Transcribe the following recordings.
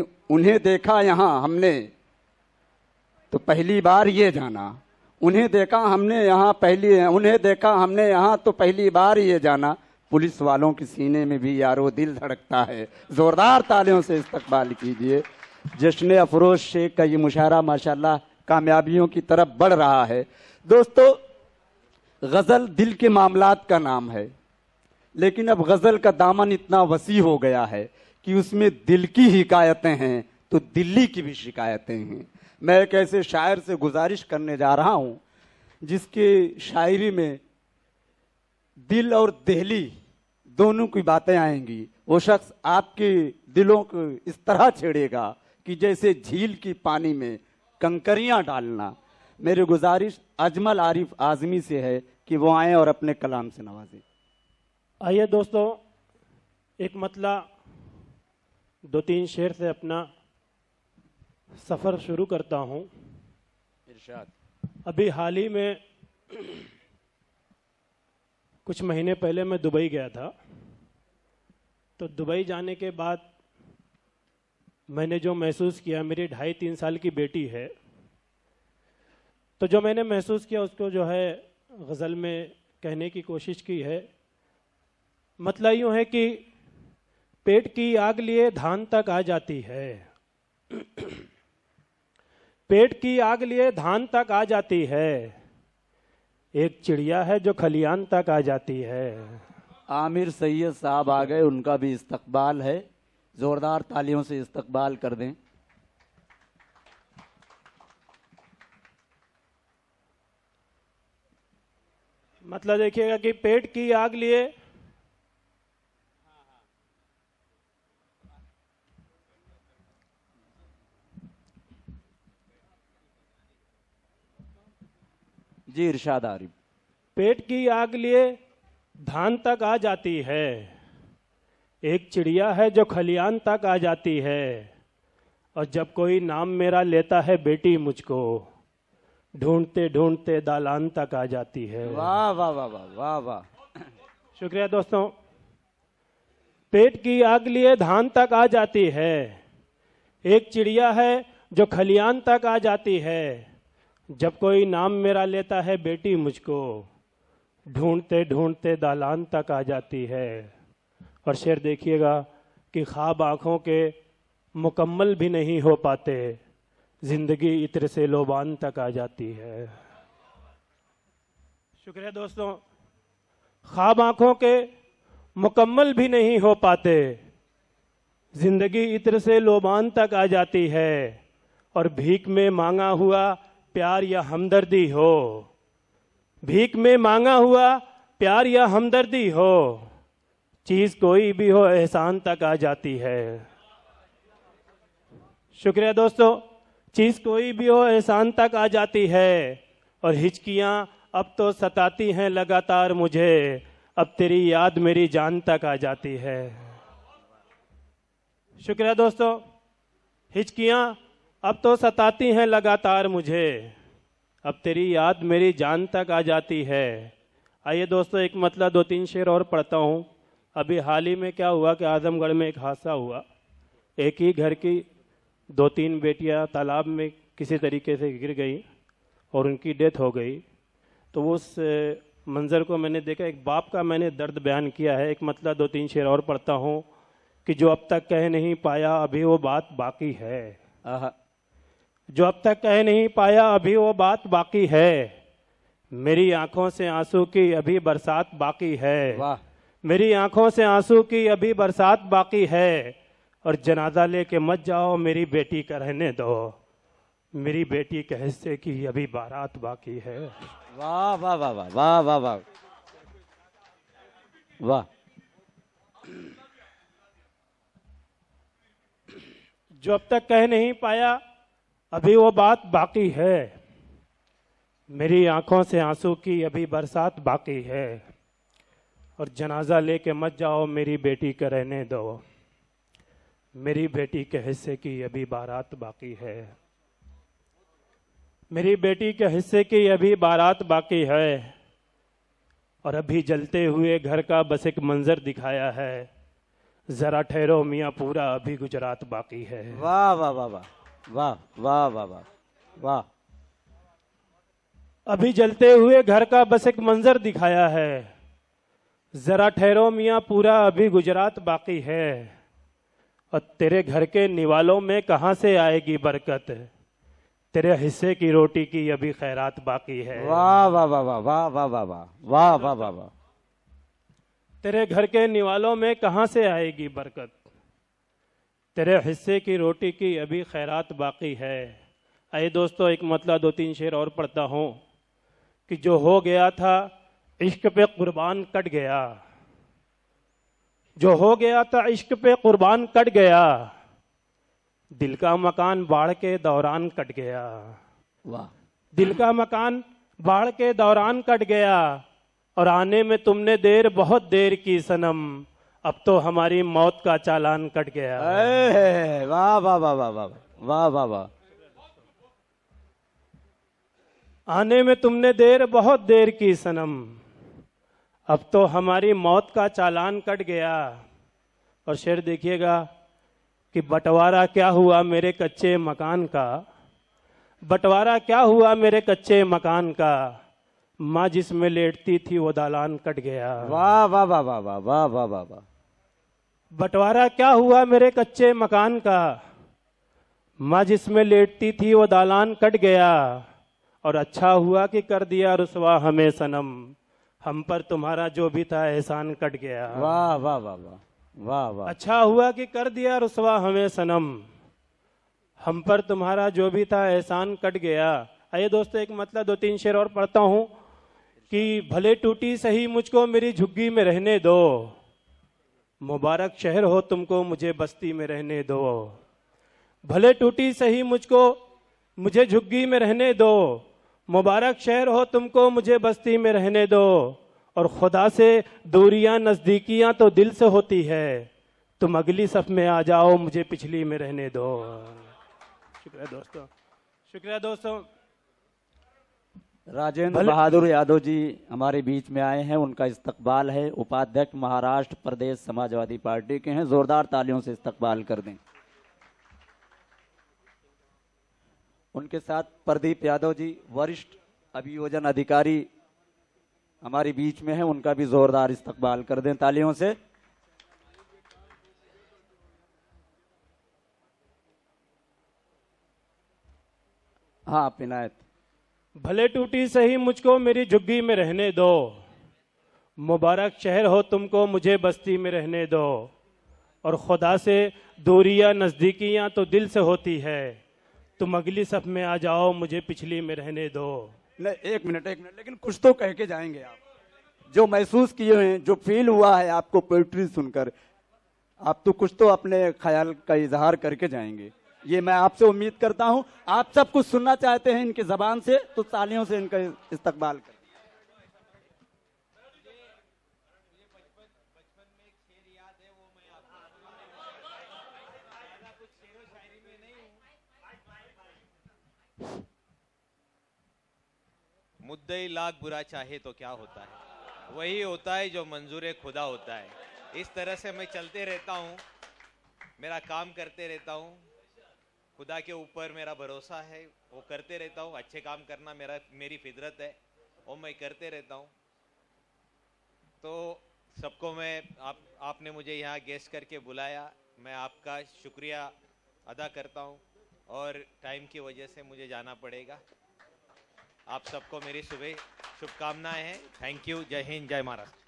उन्हें देखा यहाँ हमने तो पहली बार ये जाना उन्हें देखा हमने यहाँ पहली उन्हें देखा हमने यहाँ तो पहली बार ये जाना पुलिस वालों के सीने में भी यारो दिल धड़कता है ज़ोरदार तालियों से इस्तकबाल कीजिए जश्न अफरोज शेख का ये मुशारा माशाल्लाह कामयाबियों की तरफ बढ़ रहा है दोस्तों गज़ल दिल के मामलात का नाम है लेकिन अब गज़ल का दामन इतना वसी हो गया है कि उसमें दिल की शिकायतें हैं तो दिल्ली की भी शिकायतें हैं मैं एक ऐसे शायर से गुजारिश करने जा रहा हूं जिसके शायरी में दिल और दिल्ली दोनों की बातें आएंगी वो शख्स आपके दिलों को इस तरह छेड़ेगा कि जैसे झील की पानी में कंकरियां डालना मेरी गुजारिश अजमल आरिफ आजमी से है कि वो आए और अपने कलाम से नवाजें आइए दोस्तों एक मतला दो तीन शेर से अपना सफ़र शुरू करता हूँ इरशाद अभी हाल ही में कुछ महीने पहले मैं दुबई गया था तो दुबई जाने के बाद मैंने जो महसूस किया मेरी ढाई तीन साल की बेटी है तो जो मैंने महसूस किया उसको जो है गज़ल में कहने की कोशिश की है मतलब यूँ है कि पेट की आग लिए धान तक आ जाती है पेट की आग लिए धान तक आ जाती है एक चिड़िया है जो खलियान तक आ जाती है आमिर सैयद साहब आ गए उनका भी इस्तकबाल है जोरदार तालियों से इस्तकबाल कर दें मतलब देखिएगा कि पेट की आग लिए जी इर्शाद आरिफ पेट की आग लिए धान तक आ जाती है एक चिड़िया है जो खलियान तक आ जाती है और जब कोई नाम मेरा लेता है बेटी मुझको ढूंढते ढूंढते दालान तक आ जाती है वाह वाह वाह वाह वाह वाह शुक्रिया दोस्तों पेट की आग लिए धान तक आ जाती है एक चिड़िया है जो खलियान तक आ जाती है जब कोई नाम मेरा लेता है बेटी मुझको ढूंढते ढूंढते दालान तक आ जाती है और शेर देखिएगा कि ख्वाब आँखों के मुकम्मल भी नहीं हो पाते ज़िंदगी इत्र से लोबान तक आ जाती है शुक्रिया दोस्तों ख्वाब आँखों के मुकम्मल भी नहीं हो पाते ज़िंदगी इत्र से लोबान तक आ जाती है और भीख में मांगा हुआ प्यार या हमदर्दी हो भीख में मांगा हुआ प्यार या हमदर्दी हो चीज कोई भी हो एहसान तक आ जाती है शुक्रिया दोस्तों चीज कोई भी हो एहसान तक आ जाती है और हिचकियां अब तो सताती हैं लगातार मुझे अब तेरी याद मेरी जान तक आ जाती है शुक्रिया दोस्तों हिचकियां अब तो सताती हैं लगातार मुझे अब तेरी याद मेरी जान तक आ जाती है आइए दोस्तों एक मतलब दो तीन शेर और पढ़ता हूँ अभी हाल ही में क्या हुआ कि आजमगढ़ में एक हादसा हुआ एक ही घर की दो तीन बेटियाँ तालाब में किसी तरीके से गिर गई और उनकी डेथ हो गई तो उस मंज़र को मैंने देखा एक बाप का मैंने दर्द बयान किया है एक मतलब दो तीन शेर और पढ़ता हूँ कि जो अब तक कह नहीं पाया अभी वो बात बाकी है आहा जो अब तक कह नहीं पाया अभी वो बात बाकी है मेरी आंखों से आंसू की अभी बरसात बाकी है मेरी आंखों से आंसू की अभी बरसात बाकी है और जनाजा लेके मत जाओ मेरी बेटी का रहने दो मेरी बेटी के हिस्से की अभी बारात बाकी है वाह वाह वाह वाह वाह वाह वाह वाह जो अब तक कह नहीं पाया अभी वो बात बाकी है मेरी आंखों से आंसू की अभी बरसात बाकी है और जनाजा लेके मत जाओ मेरी बेटी के रहने दो मेरी बेटी के हिस्से की अभी बारात बाकी है मेरी बेटी के हिस्से की अभी बारात बाकी है और अभी जलते हुए घर का बस एक मंजर दिखाया है जरा ठहरो मियाँ पूरा अभी गुजरात बाकी है वाह वाह वाह वाह वाह वाह वाह वाह वाह अभी जलते हुए घर का बस एक मंजर दिखाया है जरा ठहरो मिया पूरा अभी गुजरात बाकी है और तेरे घर के निवालों में कहाँ से आएगी बरकत तेरे हिस्से की रोटी की अभी खैरात बाकी है वाह वाह वाह वाह वाह वाह वाह वाह वाह वाह वाह वाह तेरे घर के निवालों में कहाँ से आएगी बरकत तेरे हिस्से की रोटी की अभी खैरात बाकी है अरे दोस्तों एक मतला दो तीन शेर और पढ़ता हूँ कि जो हो गया था इश्क पे कुर्बान कट गया जो हो गया था इश्क पे कुर्बान कट गया दिल का मकान बाढ़ के दौरान कट गया वाह दिल का मकान बाढ़ के दौरान कट गया और आने में तुमने देर बहुत देर की सनम अब तो हमारी मौत का चालान कट गया वाह वाह वाह वाह वाह वाह वाह वाह आने में तुमने देर बहुत देर की सनम अब तो हमारी मौत का चालान कट गया और शेर देखिएगा कि बंटवारा क्या हुआ मेरे कच्चे मकान का बंटवारा क्या हुआ मेरे कच्चे मकान का माँ जिसमें लेटती थी वो दालान कट गया वाह वाह वाह वाह वाह वाह वाह वाह वाह बंटवारा क्या हुआ मेरे कच्चे मकान का मां जिसमें लेटती थी वो दालान कट गया और अच्छा हुआ कि कर दिया रुसवा हमें सनम हम पर तुम्हारा जो भी था एहसान कट गया वाह वाह वाह वाह वाह वाह अच्छा हुआ कि कर दिया रुसवा हमें सनम हम पर तुम्हारा जो भी था एहसान कट गया अरे दोस्तों एक मतलब दो तीन शेर और पढ़ता हूँ कि भले टूटी सही मुझको मेरी झुग्गी में रहने दो मुबारक शहर हो तुमको मुझे बस्ती में रहने दो भले टूटी सही मुझको मुझे झुग्गी में रहने दो मुबारक शहर हो तुमको मुझे बस्ती में रहने दो और खुदा से दूरियां नज़दीकियां तो दिल से होती है तुम अगली सफ में आ जाओ मुझे पिछली में रहने दो शुक्रिया दोस्तों शुक्रिया दोस्तों राजेंद्र बहादुर यादव जी हमारे बीच में आए हैं उनका इस्तकबाल है उपाध्यक्ष महाराष्ट्र प्रदेश समाजवादी पार्टी के हैं जोरदार तालियों से इस्तकबाल कर दें उनके साथ प्रदीप यादव जी वरिष्ठ अभियोजन अधिकारी हमारे बीच में है उनका भी जोरदार इस्तकबाल कर दें तालियों से हाँ पिनायत भले टूटी सही मुझको मेरी झुग्गी में रहने दो मुबारक शहर हो तुमको मुझे बस्ती में रहने दो और खुदा से दूरियां नज़दीकियां तो दिल से होती है तुम अगली सफ में आ जाओ मुझे पिछली में रहने दो नहीं एक मिनट एक मिनट लेकिन कुछ तो कह के जाएंगे आप जो महसूस किए हैं जो फील हुआ है आपको पोइट्री सुनकर आप तो कुछ तो अपने ख्याल का इजहार करके जाएंगे ये मैं आपसे उम्मीद करता हूँ आप सब कुछ सुनना चाहते हैं इनकी जबान से तो तालियों से इनका इस्तकबाल कर मुद्दई लाख बुरा चाहे तो क्या होता है वही होता है जो मंजूर खुदा होता है इस तरह से मैं चलते रहता हूँ मेरा काम करते रहता हूँ खुदा के ऊपर मेरा भरोसा है वो करते रहता हूँ अच्छे काम करना मेरा मेरी फितरत है वो मैं करते रहता हूँ तो सबको मैं आप आपने मुझे यहाँ गेस्ट करके बुलाया मैं आपका शुक्रिया अदा करता हूँ और टाइम की वजह से मुझे जाना पड़ेगा आप सबको मेरी सुबह शुभकामनाएं हैं थैंक यू जय हिंद जय महाराष्ट्र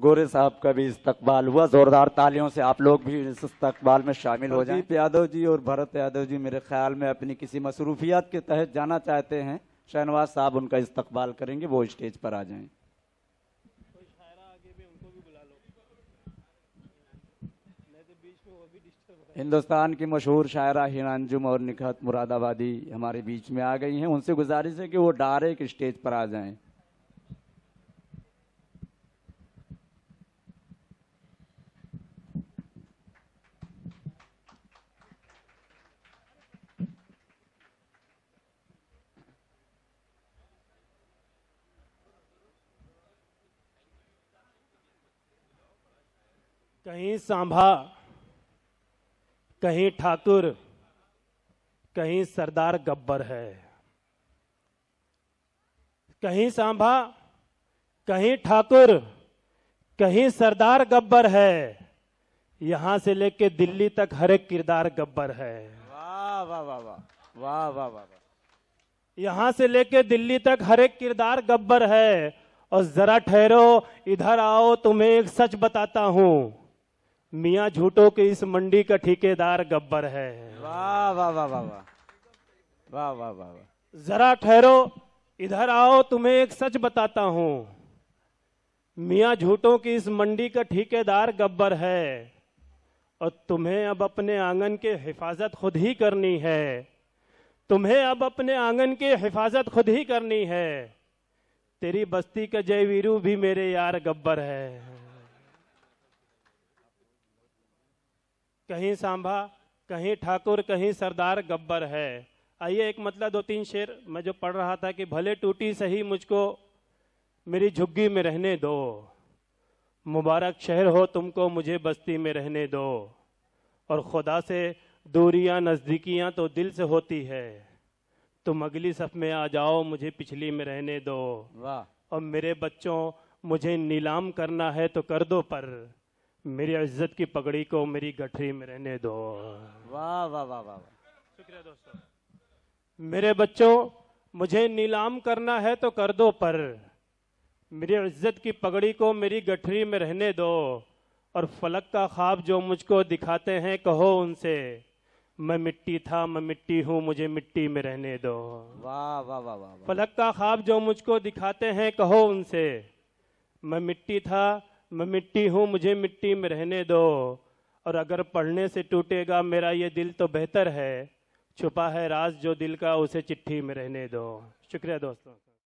गोरे साहब का भी इस्तकबाल हुआ जोरदार तालियों से आप लोग भी इस इस्तकबाल में शामिल हो जाए यादव जी और भरत यादव जी मेरे ख्याल में अपनी किसी मसरूफियात के तहत जाना चाहते हैं शहनवाज साहब उनका इस्तकबाल करेंगे वो स्टेज पर आ जाए तो हिंदुस्तान की मशहूर शायरा हिरानजुम और निखत मुरादाबादी हमारे बीच में आ गई हैं उनसे गुजारिश है कि वो डायरेक्ट स्टेज पर आ जाएं कहीं सांभा कहीं ठाकुर कहीं सरदार गब्बर है कहीं सांभा कहीं ठाकुर कहीं सरदार गब्बर है यहां से लेके दिल्ली तक हर एक किरदार गब्बर है वाह वाह वाह वाह वाह वाह वाह यहां से लेके दिल्ली तक हर एक किरदार गब्बर है और जरा ठहरो इधर आओ तुम्हें एक सच बताता हूं मियाँ झूठो की इस मंडी का ठेकेदार गब्बर है वाह वाह वाह वाह वाह वाह वाह वाह वाह जरा ठहरो इधर आओ तुम्हें एक सच बताता हूँ मियाँ झूठों की इस मंडी का ठेकेदार गब्बर है और तुम्हें अब अपने आंगन के हिफाजत खुद ही करनी है तुम्हें अब अपने आंगन के हिफाजत खुद ही करनी है तेरी बस्ती का जयवीरू भी मेरे यार गब्बर है कहीं सांभा कहीं ठाकुर कहीं सरदार गब्बर है आइए एक मतलब दो तीन शेर मैं जो पढ़ रहा था कि भले टूटी सही मुझको मेरी झुग्गी में रहने दो मुबारक शहर हो तुमको मुझे बस्ती में रहने दो और खुदा से दूरियां नज़दीकियां तो दिल से होती है तुम अगली सफ में आ जाओ मुझे पिछली में रहने दो वाह और मेरे बच्चों मुझे नीलाम करना है तो कर दो पर मेरी इज्जत की पगड़ी को मेरी गठरी में रहने दो वाह वाह वाह वाह शुक्रिया दोस्तों मेरे बच्चों मुझे नीलाम करना है तो कर दो पर मेरी इज्जत की पगड़ी को मेरी गठरी में रहने दो और फलक का ख्वाब जो मुझको दिखाते हैं कहो उनसे मैं मिट्टी था मैं मिट्टी हूँ मुझे मिट्टी में रहने दो वाह वाह वाह वाह फलक का ख्वाब जो मुझको दिखाते हैं कहो उनसे मैं मिट्टी था मैं मिट्टी हूं मुझे मिट्टी में रहने दो और अगर पढ़ने से टूटेगा मेरा ये दिल तो बेहतर है छुपा है राज जो दिल का उसे चिट्ठी में रहने दो शुक्रिया दोस्तों